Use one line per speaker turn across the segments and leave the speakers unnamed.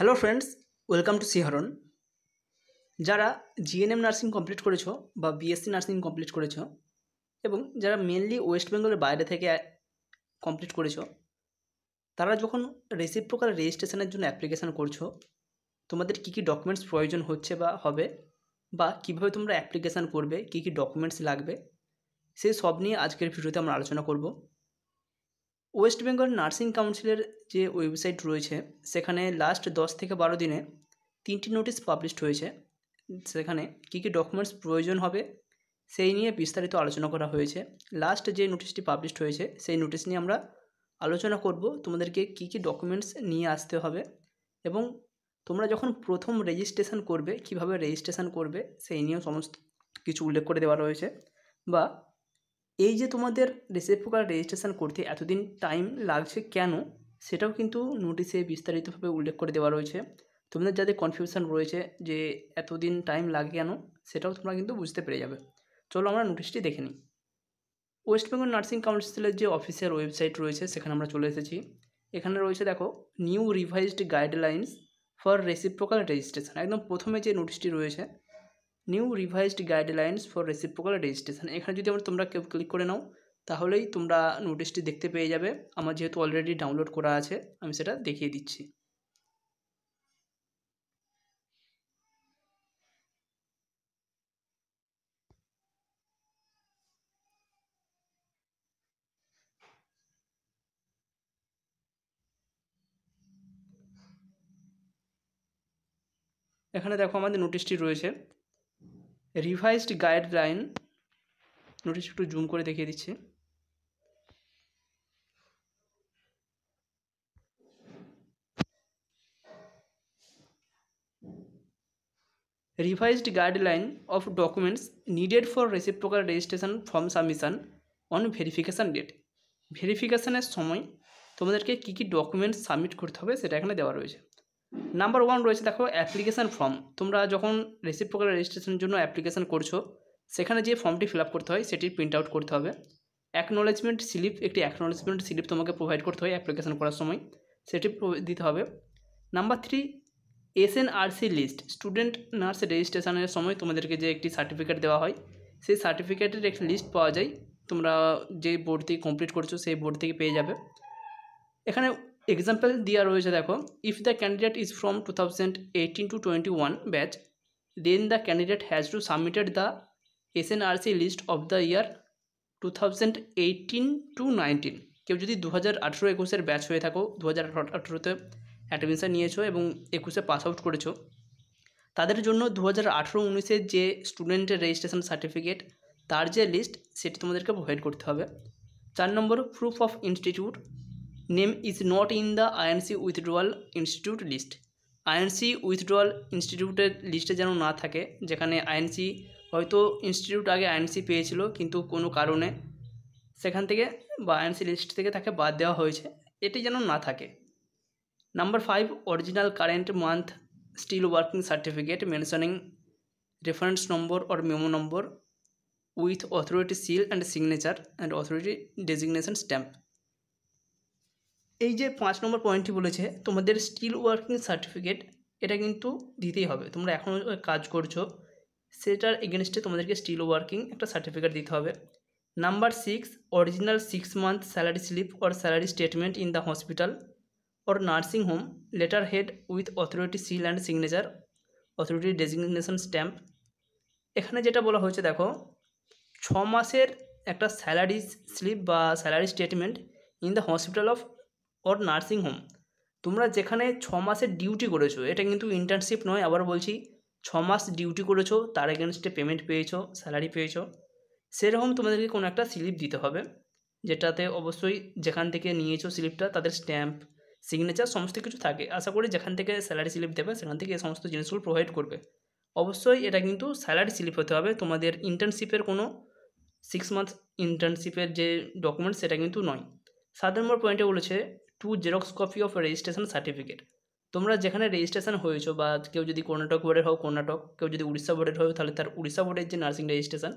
hello friends welcome to সিহরন যারা GNM nursing complete করেছো বা বিএসসি নার্সিং কমপ্লিট করেছো এবং যারা মেনলি ওয়েস্ট বেঙ্গলের বাইরে থেকে কমপ্লিট করেছো তারা যখন রেসিপ্রোকাল রেজিস্ট্রেশনের জন্য অ্যাপ্লিকেশান করছো তোমাদের কী কী ডকুমেন্টস প্রয়োজন হচ্ছে বা হবে বা কিভাবে তোমরা অ্যাপ্লিকেশান করবে কী কী ডকুমেন্টস লাগবে সেই সব নিয়ে আজকের ভিডিওতে আমরা আলোচনা করবো ওয়েস্ট বেঙ্গল নার্সিং কাউন্সিলের যে ওয়েবসাইট রয়েছে সেখানে লাস্ট দশ থেকে বারো দিনে তিনটি নোটিশ পাবলিশড হয়েছে সেখানে কী কী ডকুমেন্টস প্রয়োজন হবে সেই নিয়ে বিস্তারিত আলোচনা করা হয়েছে লাস্ট যে নোটিশটি পাবলিশড হয়েছে সেই নোটিশ নিয়ে আমরা আলোচনা করব তোমাদেরকে কী কী ডকুমেন্টস নিয়ে আসতে হবে এবং তোমরা যখন প্রথম রেজিস্ট্রেশন করবে কিভাবে রেজিস্ট্রেশন করবে সেই নিয়েও সমস্ত কিছু উল্লেখ করে দেওয়া রয়েছে বা এই যে তোমাদের রেসিপ্রোকাল রেজিস্ট্রেশন করতে এতদিন টাইম লাগছে কেন সেটাও কিন্তু নোটিশে বিস্তারিতভাবে উল্লেখ করে দেওয়া রয়েছে তোমাদের যাদের কনফিউশন রয়েছে যে এতদিন টাইম লাগে কেন সেটাও তোমরা কিন্তু বুঝতে পেরে যাবে চলো আমরা নোটিশটি দেখে নিই ওয়েস্ট বেঙ্গল নার্সিং কাউন্সিলের যে অফিসের ওয়েবসাইট রয়েছে সেখানে আমরা চলে এসেছি এখানে রয়েছে দেখো new revised guidelines for reciprocal registration একদম প্রথমে যে নোটিশটি রয়েছে new revised guidelines for reciprocal registration এখানে যদি আমার তোমরা কেউ ক্লিক করে নাও তাহলেই তোমরা নোটিশটি দেখতে পেয়ে যাবে আমার যেহেতু অলরেডি ডাউনলোড করা আছে আমি সেটা দেখিয়ে দিচ্ছি এখানে দেখো আমাদের নোটিশটি রয়েছে রিভাইজড গাইডলাইন নোটিশ একটু জুম করে দেখিয়ে দিচ্ছি revised guideline of documents needed for reciprocal registration form submission on verification date ভেরিফিকেশানের সময় তোমাদেরকে কী কী ডকুমেন্ট সাবমিট করতে হবে সেটা এখানে দেওয়া রয়েছে নাম্বার ওয়ান রয়েছে দেখো অ্যাপ্লিকেশান ফর্ম তোমরা যখন রেসিপ্রোকাল রেজিস্ট্রেশনের জন্য অ্যাপ্লিকেশান করছো সেখানে যে ফর্মটি ফিল করতে হয় সেটির প্রিন্ট আউট করতে হবে অ্যাকনোলেজমেন্ট স্লিপ একটি অ্যাকনোলেজমেন্ট স্লিপ তোমাকে প্রোভাইড করতে হয় অ্যাপ্লিকেশান করার সময় সেটি দিতে হবে number three S C list student nurse রেজিস্ট্রেশনের সময় তোমাদেরকে যে একটি সার্টিফিকেট দেওয়া হয় সেই সার্টিফিকেটের একটি লিস্ট পাওয়া যায় তোমরা যে বোর্ড থেকে কমপ্লিট করছো সেই বোর্ড থেকে পেয়ে যাবে এখানে এক্সাম্পল দেওয়া রয়েছে দেখো if the candidate is from two thousand eighteen to twenty one batch then the candidate has to submitted the SNRC list of the year two thousand eighteen to nineteen কেউ যদি দু হাজার আঠেরো একুশের ব্যাচ হয়ে থাকো দু হাজার আঠেরোতে অ্যাডমিশান নিয়েছো এবং একুশে পাস আউট করেছো তাদের জন্য দু হাজার আঠেরো উনিশের যে স্টুডেন্টের রেজিস্ট্রেশন সার্টিফিকেট তার যে লিস্ট সেটি তোমাদেরকে প্রোভাইড করতে হবে চার নম্বর proof of institute name is not in the INC withdrawal institute list INC withdrawal ইনস্টিটিউটের লিস্টে যেন না থাকে যেখানে আইএনসি হয়তো ইনস্টিটিউট আগে আইএনসি পেয়েছিল কিন্তু কোনো কারণে সেখান থেকে বা আইএনসি লিস্ট থেকে তাকে বাদ দেওয়া হয়েছে এটি যেন না থাকে number five original current month still working certificate mentioning reference number or memo number with authority seal and signature and authority designation stamp এই যে পাঁচ নম্বর পয়েন্টটি বলেছে তোমাদের স্টিল ওয়ার্কিং সার্টিফিকেট এটা কিন্তু দিতেই হবে তোমরা এখনও কাজ করছো সেটার এগেনস্টে তোমাদেরকে স্টিল ওয়ার্কিং একটা সার্টিফিকেট দিতে হবে number six original six month salary slip or salary statement in the hospital or nursing home letter head with authority seal and signature authority designation stamp এখানে যেটা বলা হয়েছে দেখো ছ মাসের একটা স্যালারি স্লিপ বা salary statement in the hospital of or nursing home তোমরা যেখানে ছ মাসের ডিউটি করেছো এটা কিন্তু ইন্টার্নশিপ নয় আবার বলছি ছ মাস ডিউটি করেছো তার এগেনস্টে পেমেন্ট পেয়েছো স্যালারি পেয়েছো সেরকম তোমাদেরকে কোনো একটা স্লিপ দিতে হবে যেটাতে অবশ্যই যেখান থেকে নিয়েছো স্লিপটা তাদের স্ট্যাম্প সিগনেচার সমস্ত কিছু থাকে আশা করি যেখান থেকে স্যালারি স্লিপ দেবে সেখান থেকে এই সমস্ত জিনিসগুলো প্রোভাইড করবে অবশ্যই এটা কিন্তু স্যালারি স্লিপ হতে হবে তোমাদের ইন্টার্নশিপের কোনো সিক্স মান্থ ইন্টার্নশিপের যে ডকুমেন্ট সেটা কিন্তু নয় সাত নম্বর পয়েন্টে বলেছে two xerox copy of registration certificate তোমরা যেখানে রেজিস্ট্রেশন হয়েছো বা কেউ যদি কর্ণাটক বোর্ডের হও কর্ণাটক কেউ যদি উড়িষ্যা বোর্ডের হয় তাহলে তার উড়িষ্যা বোর্ডের যে নার্সিং রেজিস্ট্রেশন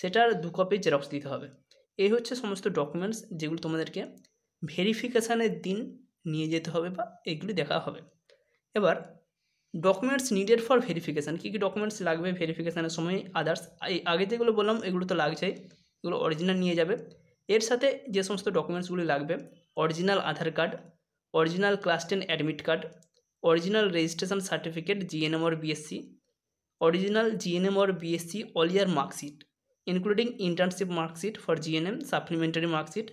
সেটার দু কপি জেরক্স দিতে হবে এই হচ্ছে সমস্ত ডকুমেন্টস যেগুলো তোমাদেরকে ভেরিফিকেশানের দিন নিয়ে যেতে হবে বা এগুলি দেখা হবে এবার ডকুমেন্টস নিডেড ফর ভেরিফিকেশান কী কী ডকুমেন্টস লাগবে ভেরিফিকেশানের সময় আদার্স এই আগে যেগুলো বললাম এগুলো তো লাগছেই এগুলো অরিজিনাল নিয়ে যাবে এর সাথে যে সমস্ত ডকুমেন্টসগুলি লাগবে original Aadhaar card original class ten admit card original registration certificate GNM or BSc original GNM or BSc all year marksheet including internship marksheet for GNM supplementary marksheet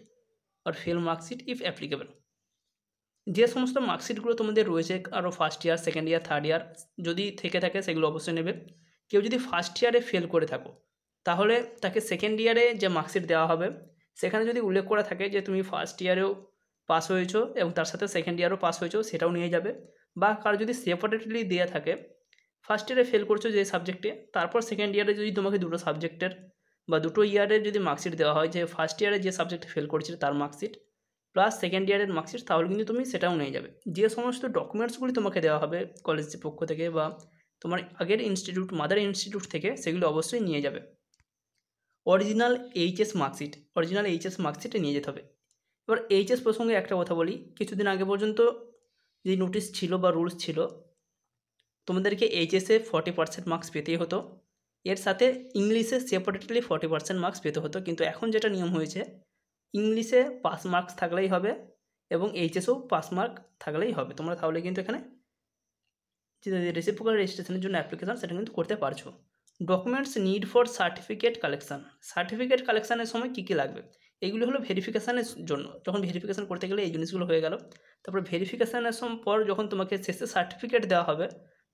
আর ফেল মার্কশিট ইফ অ্যাপ্লিকেবল যে সমস্ত মার্কশিটগুলো তোমাদের রয়েছে আরও first year second year third year যদি থেকে থাকে সেগুলো অবশ্যই নেবে কেউ যদি ফার্স্ট ইয়ারে ফেল করে থাকো তাহলে তাকে সেকেন্ড ইয়ারে যে মার্কশিট দেওয়া হবে সেখানে যদি উল্লেখ করা থাকে যে তুমি ফার্স্ট ইয়ারেও পাস হয়েছো এবং তার সাথে সেকেন্ড ইয়ারও পাস হয়েছো সেটাও নিয়ে যাবে বা কার যদি সেপারেটলি দেওয়া থাকে ফার্স্ট ইয়ারে ফেল করছো যে সাবজেক্টে তারপর সেকেন্ড ইয়ারে যদি তোমাকে দুটো সাবজেক্টের বা দুটো ইয়ারের যদি মার্কশিট দেওয়া হয় যে ফার্স্ট ইয়ারে যে সাবজেক্টে ফেল করছে তার মার্কশিট প্লাস সেকেন্ড ইয়ারের মার্কশিট তাহলে কিন্তু তুমি সেটাও নিয়ে যাবে যে সমস্ত ডকুমেন্টসগুলি তোমাকে দেওয়া হবে কলেজের পক্ষ থেকে বা তোমার আগের ইনস্টিটিউট মাদার ইনস্টিটিউট থেকে সেগুলো অবশ্যই নিয়ে যাবে original HS marksheet original HS মার্কশিটে নিয়ে যেতে হবে এবার এইচএস প্রসঙ্গে একটা কথা বলি কিছুদিন আগে পর্যন্ত যে নোটিশ ছিল বা রুলস ছিল তোমাদেরকে এইচএসে ফর্টি পার্সেন্ট মার্কস পেতেই হতো এর সাথে ইংলিশে সেপারেটলি ফর্টি পার্সেন্ট মার্কস পেতে হতো কিন্তু এখন যেটা নিয়ম হয়েছে ইংলিশে পাস মার্কস থাকলেই হবে এবং এইচএসও পাস মার্ক থাকলেই হবে তোমরা তাহলে কিন্তু এখানে রেসিপ্রোকাল রেজিস্ট্রেশনের জন্য অ্যাপ্লিকেশান সেটা কিন্তু করতে পারছো documents need for certificate collection certificate কালেকশানের সময় কী কী লাগবে এইগুলি হলো ভেরিফিকেশানের জন্য যখন ভেরিফিকেশান করতে গেলে এই জিনিসগুলো হয়ে গেল তারপর ভেরিফিকেশানের সম পর যখন তোমাকে শেষে সার্টিফিকেট দেওয়া হবে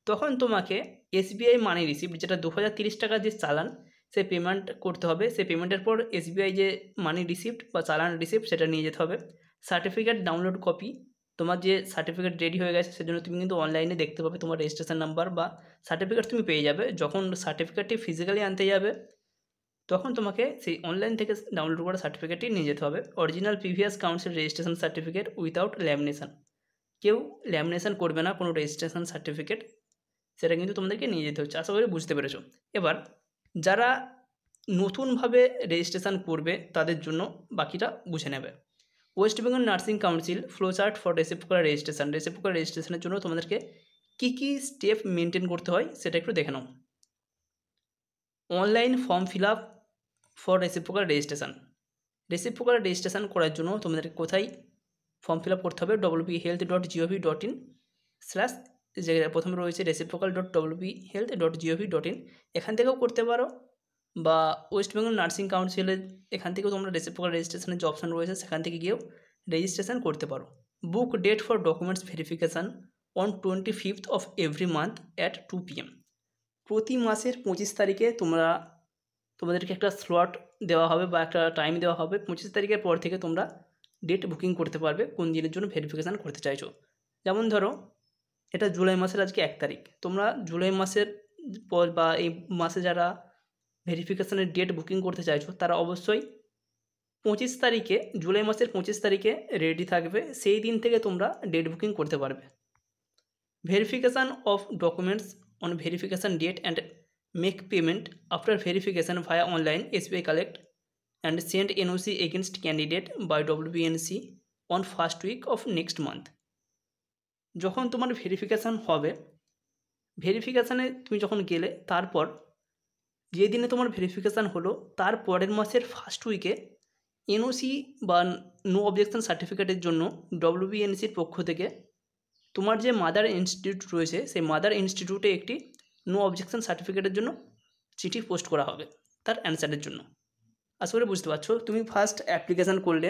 তখন তোমাকে এসবিআই মানি রিসিপ্ট যেটা দু হাজার তিরিশ টাকা যে চালান সে পেমেন্ট করতে হবে সে পেমেন্টের পর এসবিআই যে মানি রিসিপ্ট বা চালান রিসিপ্ট সেটা নিয়ে যেতে হবে সার্টিফিকেট ডাউনলোড কপি তোমার যে সার্টিফিকেট রেডি হয়ে গেছে সেজন্য তুমি কিন্তু অনলাইনে দেখতে পাবে তোমার রেজিস্ট্রেশন নাম্বার বা সার্টিফিকেট তুমি পেয়ে যাবে যখন সার্টিফিকেটটি ফিজিক্যালি আনতে যাবে তখন তোমাকে সেই অনলাইন থেকে ডাউনলোড করা সার্টিফিকেটটি নিয়ে যেতে হবে original previous council registration certificate without lamination কেউ ল্যামিনেশন করবে না কোনো রেজিস্ট্রেশন সার্টিফিকেট সেটা কিন্তু তোমাদেরকে নিয়ে যেতে হচ্ছে আশা করি বুঝতে পেরেছো এবার যারা নতুনভাবে রেজিস্ট্রেশন করবে তাদের জন্য বাকিটা বুঝে নেবে West Bengal nursing council flowchart for reciprocal registration reciprocal রেজিস্ট্রেশনের জন্য তোমাদেরকে কী কী স্টেপ মেনটেন করতে হয় সেটা একটু দেখে নাও online form fill up for reciprocal registration reciprocal registration করার জন্য তোমাদের কোথায় ফর্ম ফিল আপ করতে হবে WB health dot GOV dot in slash যে প্রথমে রয়েছে reciprocal dot WB health dot GOV dot in এখান থেকেও করতে পারো বা ওয়েস্ট বেঙ্গল নার্সিং কাউন্সিলের এখান থেকেও তোমরা রেসিপ্রোকাল রেজিস্ট্রেশনের যে অপশান রয়েছে সেখান থেকে গিয়েও রেজিস্ট্রেশন করতে পারো book date for documents verification on twenty fifth of every month at two PM প্রতি মাসের পঁচিশ তারিখে তোমরা তোমাদেরকে একটা স্লট দেওয়া হবে বা একটা টাইম দেওয়া হবে পঁচিশ তারিখের পর থেকে তোমরা ডেট বুকিং করতে পারবে কোন দিনের জন্য ভেরিফিকেশান করতে চাইছো যেমন ধরো এটা জুলাই মাসের আজকে এক তারিখ তোমরা জুলাই মাসের পর বা এই মাসে যারা ভেরিফিকেশানের ডেট বুকিং করতে চাইছো তারা অবশ্যই পঁচিশ তারিখে জুলাই মাসের পঁচিশ তারিখে রেডি থাকবে সেই দিন থেকে তোমরা ডেট বুকিং করতে পারবে verification of documents on verification date and make payment after verification via online SBI Collect and send NOC against candidate by WBNC on first week of next month যখন তোমার verification হবে ভেরিফিকেশানে তুমি যখন গেলে তারপর যে দিনে তোমার ভেরিফিকেশান হলো তার পরের মাসের ফার্স্ট উইকে এনওসি বা নো অবজেকশন সার্টিফিকেটের জন্য ডব্লিউবিএনসির পক্ষ থেকে তোমার যে মাদার ইনস্টিটিউট রয়েছে সেই মাদার ইনস্টিটিউটে একটি নো অবজেকশন সার্টিফিকেটের জন্য চিঠি পোস্ট করা হবে তার অ্যান্সারের জন্য আশা করি বুঝতে পারছো তুমি ফার্স্ট অ্যাপ্লিকেশান করলে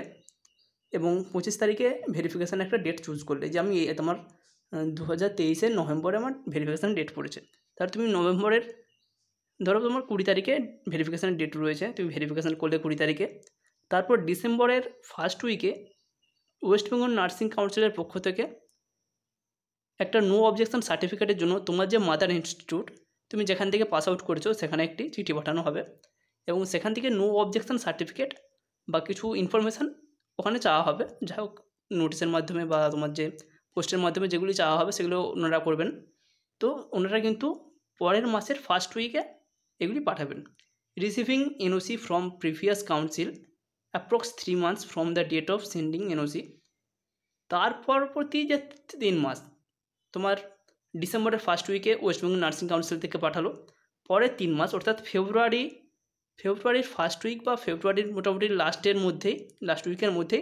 এবং পঁচিশ তারিখে ভেরিফিকেশান একটা ডেট চুজ করলে যে আমি তোমার দু হাজার তেইশে নভেম্বরে আমার ভেরিফিকেশান ডেট পড়েছে তার তুমি নভেম্বরের ধরো তোমার কুড়ি তারিখে ভেরিফিকেশানের ডেট রয়েছে তুমি ভেরিফিকেশান করলে কুড়ি তারিখে তারপর ডিসেম্বরের ফার্স্ট উইকে ওয়েস্ট বেঙ্গল নার্সিং কাউন্সিলের পক্ষ থেকে একটা নো অবজেকশন সার্টিফিকেটের জন্য তোমার যে মাদার ইনস্টিটিউট তুমি যেখান থেকে পাস আউট করেছো সেখানে একটি চিঠি পাঠানো হবে এবং সেখান থেকে নো অবজেকশন সার্টিফিকেট বা কিছু ইনফরমেশান ওখানে চাওয়া হবে যাই হোক নোটিসের মাধ্যমে বা তোমার যে পোস্টের মাধ্যমে যেগুলি চাওয়া হবে সেগুলো ওনারা করবেন তো ওনারা কিন্তু পরের মাসের ফার্স্ট উইকে এগুলি পাঠাবেন receiving NOC from previous council approx three months from the date of sending NOC তারপর প্রতি যে তিন মাস তোমার ডিসেম্বরের ফার্স্ট উইকে ওয়েস্টবেঙ্গল নার্সিং কাউন্সিল থেকে পাঠালো পরে তিন মাস অর্থাৎ ফেব্রুয়ারি ফেব্রুয়ারির ফার্স্ট উইক বা ফেব্রুয়ারির মোটামুটি লাস্টের মধ্যেই লাস্ট উইকের মধ্যে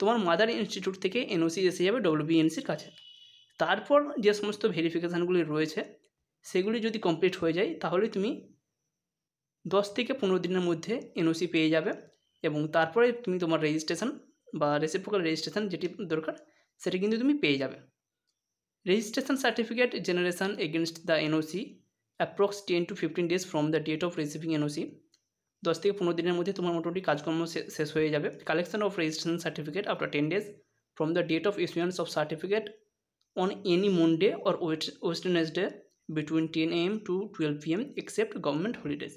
তোমার মাদার ইনস্টিটিউট থেকে এনওসি এসে যাবে ডব্লিউবিএনসির কাছে তারপর যে সমস্ত ভেরিফিকেশানগুলি রয়েছে সেগুলি যদি কমপ্লিট হয়ে যায় তাহলে তুমি দশ থেকে পনেরো দিনের মধ্যে এনওসি পেয়ে যাবে এবং তারপরে তুমি তোমার রেজিস্ট্রেশন বা রেসিপ্রোকাল রেজিস্ট্রেশন যেটি দরকার সেটি কিন্তু তুমি পেয়ে যাবে registration certificate generation against the NOC approx ten to fifteen days from the date of receiving NOC দশ থেকে পনেরো দিনের মধ্যে তোমার মোটামুটি কাজকর্ম শেষ হয়ে যাবে collection of registration certificate after ten days from the date of issuance of certificate on any Monday or Wednesday between ten AM to twelve P M except government holidays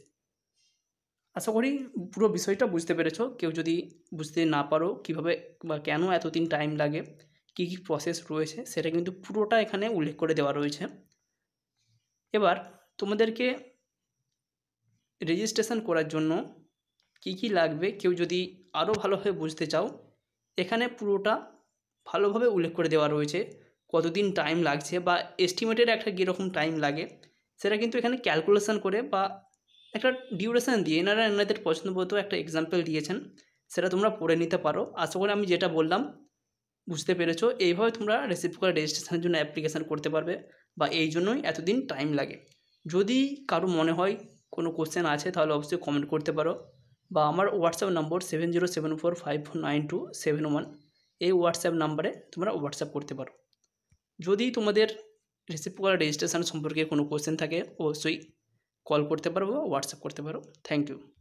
আশা করি পুরো বিষয়টা বুঝতে পেরেছ কেউ যদি বুঝতে না পারো কীভাবে বা কেন এতদিন টাইম লাগে কী কী প্রসেস রয়েছে সেটা কিন্তু পুরোটা এখানে উল্লেখ করে দেওয়া রয়েছে এবার তোমাদেরকে রেজিস্ট্রেশন করার জন্য কি কি লাগবে কেউ যদি আরও ভালোভাবে বুঝতে চাও এখানে পুরোটা ভালোভাবে উল্লেখ করে দেওয়া রয়েছে কতদিন টাইম লাগছে বা এস্টিমেটেড একটা কীরকম টাইম লাগে সেটা কিন্তু এখানে ক্যালকুলেশন করে বা একটা ডিউরেশান দিয়ে এনারা এনাদের মতো একটা এক্সাম্পল দিয়েছেন সেটা তোমরা পড়ে নিতে পারো আশা করি আমি যেটা বললাম বুঝতে পেরেছো এইভাবে তোমরা রেসিপ কুকার রেজিস্ট্রেশনের জন্য অ্যাপ্লিকেশান করতে পারবে বা এই জন্যই এতদিন টাইম লাগে যদি কারো মনে হয় কোনো কোশ্চেন আছে তাহলে অবশ্যই কমেন্ট করতে পারো বা আমার WhatsApp number seven zero seven four five four nine two seven one এই হোয়াটসঅ্যাপ নাম্বারে তোমরা হোয়াটসঅ্যাপ করতে পারো যদি তোমাদের রেসিপ কুকার রেজিস্ট্রেশন সম্পর্কে কোনো কোশ্চেন থাকে অবশ্যই কল করতে পারো বা হোয়াটসঅ্যাপ করতে পারো থ্যাংক ইউ